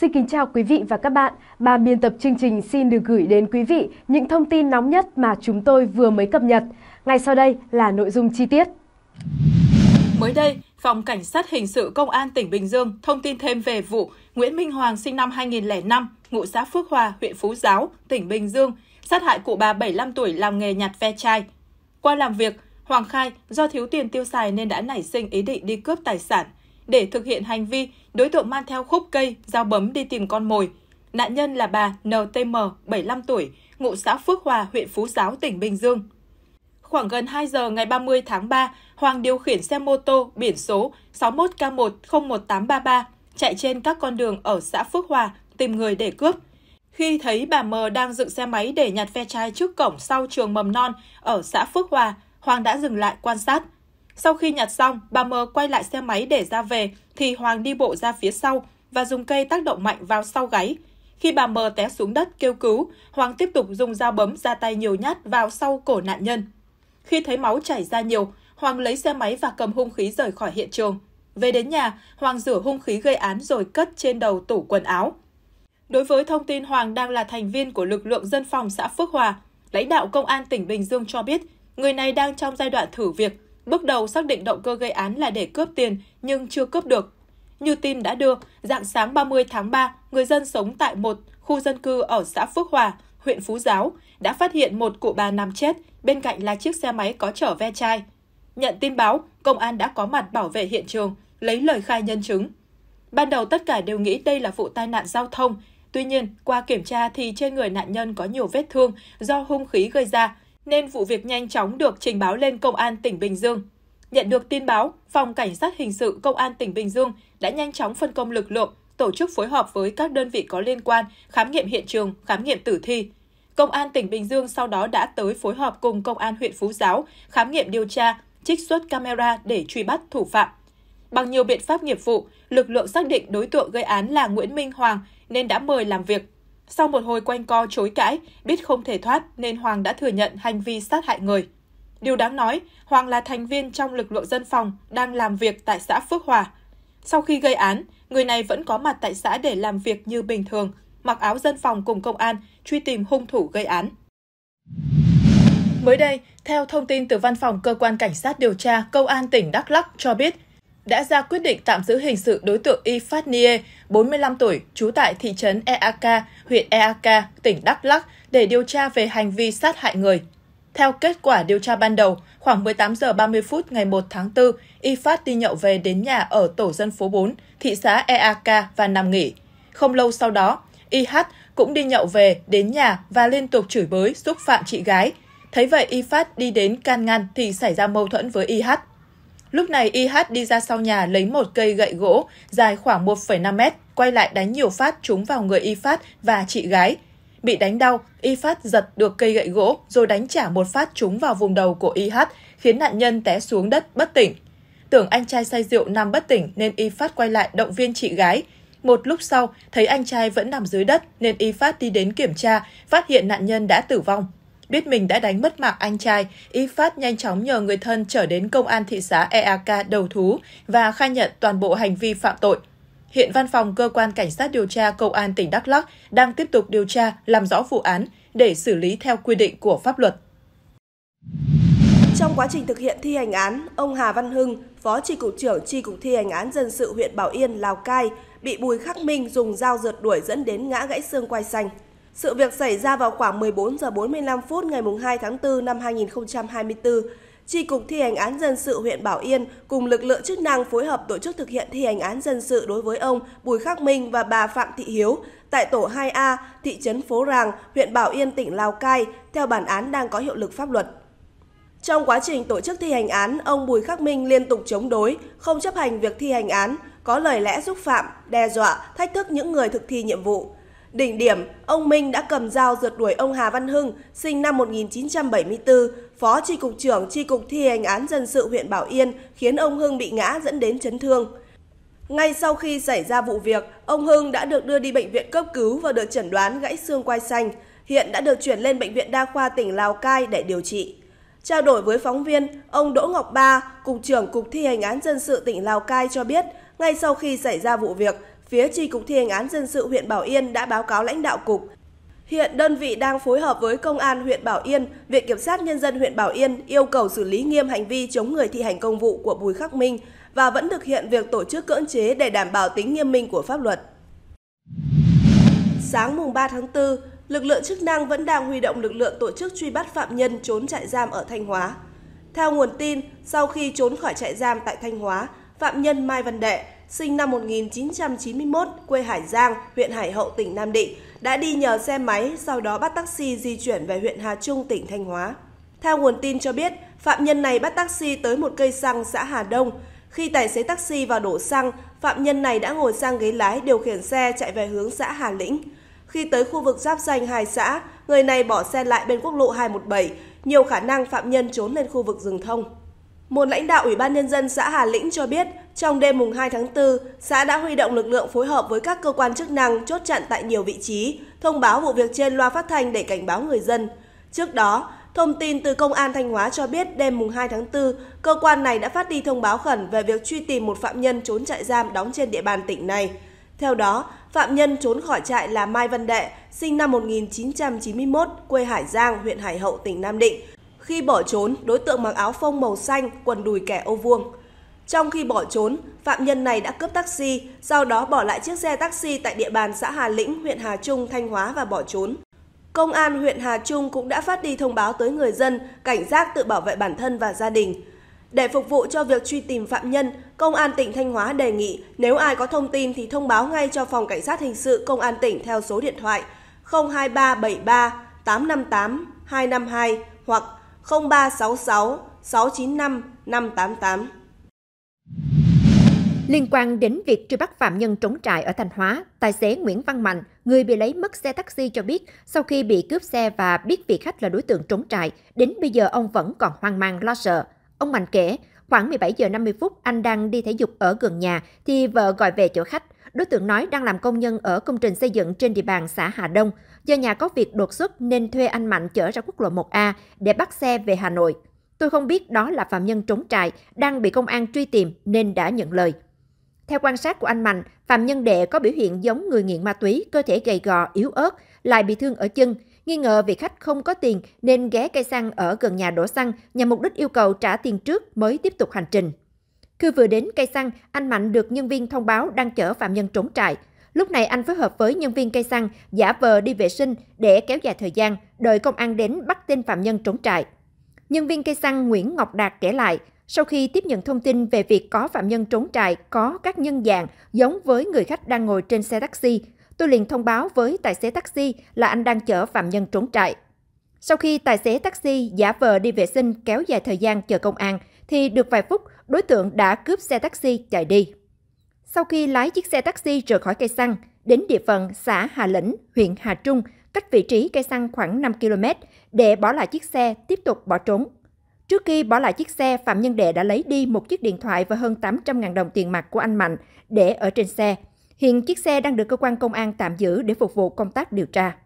Xin kính chào quý vị và các bạn. Ban biên tập chương trình xin được gửi đến quý vị những thông tin nóng nhất mà chúng tôi vừa mới cập nhật. Ngay sau đây là nội dung chi tiết. Mới đây, Phòng Cảnh sát Hình sự Công an tỉnh Bình Dương thông tin thêm về vụ Nguyễn Minh Hoàng sinh năm 2005, ngụ xã Phước Hòa, huyện Phú Giáo, tỉnh Bình Dương, sát hại cụ bà 75 tuổi làm nghề nhặt ve chai. Qua làm việc, Hoàng khai do thiếu tiền tiêu xài nên đã nảy sinh ý định đi cướp tài sản để thực hiện hành vi, đối tượng mang theo khúc cây, dao bấm đi tìm con mồi. Nạn nhân là bà NTM, 75 tuổi, ngụ xã Phước Hòa, huyện Phú Giáo, tỉnh Bình Dương. Khoảng gần 2 giờ ngày 30 tháng 3, Hoàng điều khiển xe mô tô biển số 61K101833 chạy trên các con đường ở xã Phước Hòa tìm người để cướp. Khi thấy bà M đang dựng xe máy để nhặt ve chai trước cổng sau trường mầm non ở xã Phước Hòa, Hoàng đã dừng lại quan sát. Sau khi nhặt xong, bà M quay lại xe máy để ra về, thì Hoàng đi bộ ra phía sau và dùng cây tác động mạnh vào sau gáy. Khi bà M té xuống đất kêu cứu, Hoàng tiếp tục dùng dao bấm ra tay nhiều nhát vào sau cổ nạn nhân. Khi thấy máu chảy ra nhiều, Hoàng lấy xe máy và cầm hung khí rời khỏi hiện trường. Về đến nhà, Hoàng rửa hung khí gây án rồi cất trên đầu tủ quần áo. Đối với thông tin Hoàng đang là thành viên của lực lượng dân phòng xã Phước Hòa, lãnh đạo Công an tỉnh Bình Dương cho biết người này đang trong giai đoạn thử việc Bước đầu xác định động cơ gây án là để cướp tiền nhưng chưa cướp được. Như tin đã đưa, dạng sáng 30 tháng 3, người dân sống tại một khu dân cư ở xã Phước Hòa, huyện Phú Giáo đã phát hiện một cụ bà nằm chết, bên cạnh là chiếc xe máy có chở ve chai. Nhận tin báo, công an đã có mặt bảo vệ hiện trường, lấy lời khai nhân chứng. Ban đầu tất cả đều nghĩ đây là vụ tai nạn giao thông, tuy nhiên qua kiểm tra thì trên người nạn nhân có nhiều vết thương do hung khí gây ra, nên vụ việc nhanh chóng được trình báo lên Công an tỉnh Bình Dương. Nhận được tin báo, Phòng Cảnh sát Hình sự Công an tỉnh Bình Dương đã nhanh chóng phân công lực lượng, tổ chức phối hợp với các đơn vị có liên quan khám nghiệm hiện trường, khám nghiệm tử thi. Công an tỉnh Bình Dương sau đó đã tới phối hợp cùng Công an huyện Phú Giáo khám nghiệm điều tra, trích xuất camera để truy bắt thủ phạm. Bằng nhiều biện pháp nghiệp vụ, lực lượng xác định đối tượng gây án là Nguyễn Minh Hoàng nên đã mời làm việc sau một hồi quanh co chối cãi, biết không thể thoát nên Hoàng đã thừa nhận hành vi sát hại người. Điều đáng nói, Hoàng là thành viên trong lực lượng dân phòng đang làm việc tại xã Phước Hòa. Sau khi gây án, người này vẫn có mặt tại xã để làm việc như bình thường, mặc áo dân phòng cùng công an, truy tìm hung thủ gây án. Mới đây, theo thông tin từ văn phòng cơ quan cảnh sát điều tra Công an tỉnh Đắk Lắk cho biết, đã ra quyết định tạm giữ hình sự đối tượng Y Phát Nie, 45 tuổi, trú tại thị trấn Eak, huyện Eak, tỉnh Đắk Lắk để điều tra về hành vi sát hại người. Theo kết quả điều tra ban đầu, khoảng 18 giờ 30 phút ngày 1 tháng 4, Y Phát đi nhậu về đến nhà ở tổ dân phố 4, thị xã Eak và nằm nghỉ. Không lâu sau đó, Y H cũng đi nhậu về đến nhà và liên tục chửi bới, xúc phạm chị gái. Thấy vậy Y Phát đi đến can ngăn thì xảy ra mâu thuẫn với Y H. Lúc này IH đi ra sau nhà lấy một cây gậy gỗ dài khoảng 1,5 mét, quay lại đánh nhiều phát trúng vào người Y Phát và chị gái. Bị đánh đau, Y Phát giật được cây gậy gỗ rồi đánh trả một phát trúng vào vùng đầu của IH, khiến nạn nhân té xuống đất bất tỉnh. Tưởng anh trai say rượu nằm bất tỉnh nên Y Phát quay lại động viên chị gái. Một lúc sau, thấy anh trai vẫn nằm dưới đất nên Y Phát đi đến kiểm tra, phát hiện nạn nhân đã tử vong. Biết mình đã đánh mất mạng anh trai, Y Phát nhanh chóng nhờ người thân trở đến công an thị xã EAK đầu thú và khai nhận toàn bộ hành vi phạm tội. Hiện văn phòng cơ quan cảnh sát điều tra công an tỉnh Đắk Lắk đang tiếp tục điều tra, làm rõ vụ án để xử lý theo quy định của pháp luật. Trong quá trình thực hiện thi hành án, ông Hà Văn Hưng, Phó Tri Cục trưởng Tri Cục Thi hành án Dân sự huyện Bảo Yên, Lào Cai, bị Bùi Khắc Minh dùng dao rượt đuổi dẫn đến ngã gãy xương quai xanh. Sự việc xảy ra vào khoảng 14 giờ 45 phút ngày 2 tháng 4 năm 2024. Tri Cục Thi hành án dân sự huyện Bảo Yên cùng lực lượng chức năng phối hợp tổ chức thực hiện thi hành án dân sự đối với ông Bùi Khắc Minh và bà Phạm Thị Hiếu tại tổ 2A, thị trấn Phố Ràng, huyện Bảo Yên, tỉnh Lào Cai, theo bản án đang có hiệu lực pháp luật. Trong quá trình tổ chức thi hành án, ông Bùi Khắc Minh liên tục chống đối, không chấp hành việc thi hành án, có lời lẽ xúc phạm, đe dọa, thách thức những người thực thi nhiệm vụ. Đỉnh điểm, ông Minh đã cầm dao rượt đuổi ông Hà Văn Hưng, sinh năm 1974, phó tri cục trưởng tri cục thi hành án dân sự huyện Bảo Yên, khiến ông Hưng bị ngã dẫn đến chấn thương. Ngay sau khi xảy ra vụ việc, ông Hưng đã được đưa đi bệnh viện cấp cứu và được chẩn đoán gãy xương quai xanh. Hiện đã được chuyển lên bệnh viện đa khoa tỉnh Lào Cai để điều trị. Trao đổi với phóng viên, ông Đỗ Ngọc Ba, Cục trưởng Cục thi hành án dân sự tỉnh Lào Cai cho biết, ngay sau khi xảy ra vụ việc, phía Tri Cục Thi hành án Dân sự huyện Bảo Yên đã báo cáo lãnh đạo cục. Hiện đơn vị đang phối hợp với Công an huyện Bảo Yên, Viện Kiểm sát Nhân dân huyện Bảo Yên yêu cầu xử lý nghiêm hành vi chống người thi hành công vụ của Bùi Khắc Minh và vẫn thực hiện việc tổ chức cưỡng chế để đảm bảo tính nghiêm minh của pháp luật. Sáng mùng 3 tháng 4, lực lượng chức năng vẫn đang huy động lực lượng tổ chức truy bắt phạm nhân trốn trại giam ở Thanh Hóa. Theo nguồn tin, sau khi trốn khỏi trại giam tại Thanh Hóa, phạm nhân Mai Văn Đệ, sinh năm 1991, quê Hải Giang, huyện Hải Hậu, tỉnh Nam Định, đã đi nhờ xe máy, sau đó bắt taxi di chuyển về huyện Hà Trung, tỉnh Thanh Hóa. Theo nguồn tin cho biết, phạm nhân này bắt taxi tới một cây xăng xã Hà Đông. Khi tài xế taxi vào đổ xăng, phạm nhân này đã ngồi sang ghế lái điều khiển xe chạy về hướng xã Hà Lĩnh. Khi tới khu vực giáp danh hai xã, người này bỏ xe lại bên quốc lộ 217, nhiều khả năng phạm nhân trốn lên khu vực rừng thông. Một lãnh đạo Ủy ban Nhân dân xã Hà Lĩnh cho biết, trong đêm mùng 2 tháng 4, xã đã huy động lực lượng phối hợp với các cơ quan chức năng chốt chặn tại nhiều vị trí, thông báo vụ việc trên loa phát thanh để cảnh báo người dân. Trước đó, thông tin từ Công an Thanh Hóa cho biết đêm mùng 2 tháng 4, cơ quan này đã phát đi thông báo khẩn về việc truy tìm một phạm nhân trốn trại giam đóng trên địa bàn tỉnh này. Theo đó, phạm nhân trốn khỏi trại là Mai Văn Đệ, sinh năm 1991, quê Hải Giang, huyện Hải Hậu, tỉnh Nam Định, khi bỏ trốn, đối tượng mặc áo phông màu xanh, quần đùi kẻ ô vuông. Trong khi bỏ trốn, phạm nhân này đã cướp taxi, sau đó bỏ lại chiếc xe taxi tại địa bàn xã Hà Lĩnh, huyện Hà Trung, Thanh Hóa và bỏ trốn. Công an huyện Hà Trung cũng đã phát đi thông báo tới người dân cảnh giác tự bảo vệ bản thân và gia đình. Để phục vụ cho việc truy tìm phạm nhân, Công an tỉnh Thanh Hóa đề nghị nếu ai có thông tin thì thông báo ngay cho Phòng Cảnh sát Hình sự Công an tỉnh theo số điện thoại 02373 858 252 hoặc 0366 695 588. Liên quan đến việc truy bắt phạm nhân trốn trại ở Thanh Hóa, tài xế Nguyễn Văn Mạnh, người bị lấy mất xe taxi cho biết sau khi bị cướp xe và biết vị khách là đối tượng trốn trại, đến bây giờ ông vẫn còn hoang mang lo sợ. Ông Mạnh kể, khoảng 17 giờ 50 phút anh đang đi thể dục ở gần nhà thì vợ gọi về chỗ khách. Đối tượng nói đang làm công nhân ở công trình xây dựng trên địa bàn xã Hà Đông. Do nhà có việc đột xuất nên thuê anh Mạnh chở ra quốc lộ 1A để bắt xe về Hà Nội. Tôi không biết đó là phạm nhân trốn trại, đang bị công an truy tìm nên đã nhận lời. Theo quan sát của anh Mạnh, phạm nhân đệ có biểu hiện giống người nghiện ma túy, cơ thể gầy gò, yếu ớt, lại bị thương ở chân. Nghi ngờ vì khách không có tiền nên ghé cây xăng ở gần nhà đổ xăng nhằm mục đích yêu cầu trả tiền trước mới tiếp tục hành trình. Khi vừa đến cây xăng, anh Mạnh được nhân viên thông báo đang chở phạm nhân trốn trại. Lúc này anh phối hợp với nhân viên cây xăng giả vờ đi vệ sinh để kéo dài thời gian, đợi công an đến bắt tên phạm nhân trốn trại. Nhân viên cây xăng Nguyễn Ngọc Đạt kể lại, sau khi tiếp nhận thông tin về việc có phạm nhân trốn trại có các nhân dạng giống với người khách đang ngồi trên xe taxi, tôi liền thông báo với tài xế taxi là anh đang chở phạm nhân trốn trại. Sau khi tài xế taxi giả vờ đi vệ sinh kéo dài thời gian chờ công an, thì được vài phút, đối tượng đã cướp xe taxi chạy đi. Sau khi lái chiếc xe taxi rời khỏi cây xăng, đến địa phận xã Hà Lĩnh, huyện Hà Trung, cách vị trí cây xăng khoảng 5 km, để bỏ lại chiếc xe, tiếp tục bỏ trốn. Trước khi bỏ lại chiếc xe, Phạm Nhân Đệ đã lấy đi một chiếc điện thoại và hơn 800.000 đồng tiền mặt của anh Mạnh để ở trên xe. Hiện chiếc xe đang được cơ quan công an tạm giữ để phục vụ công tác điều tra.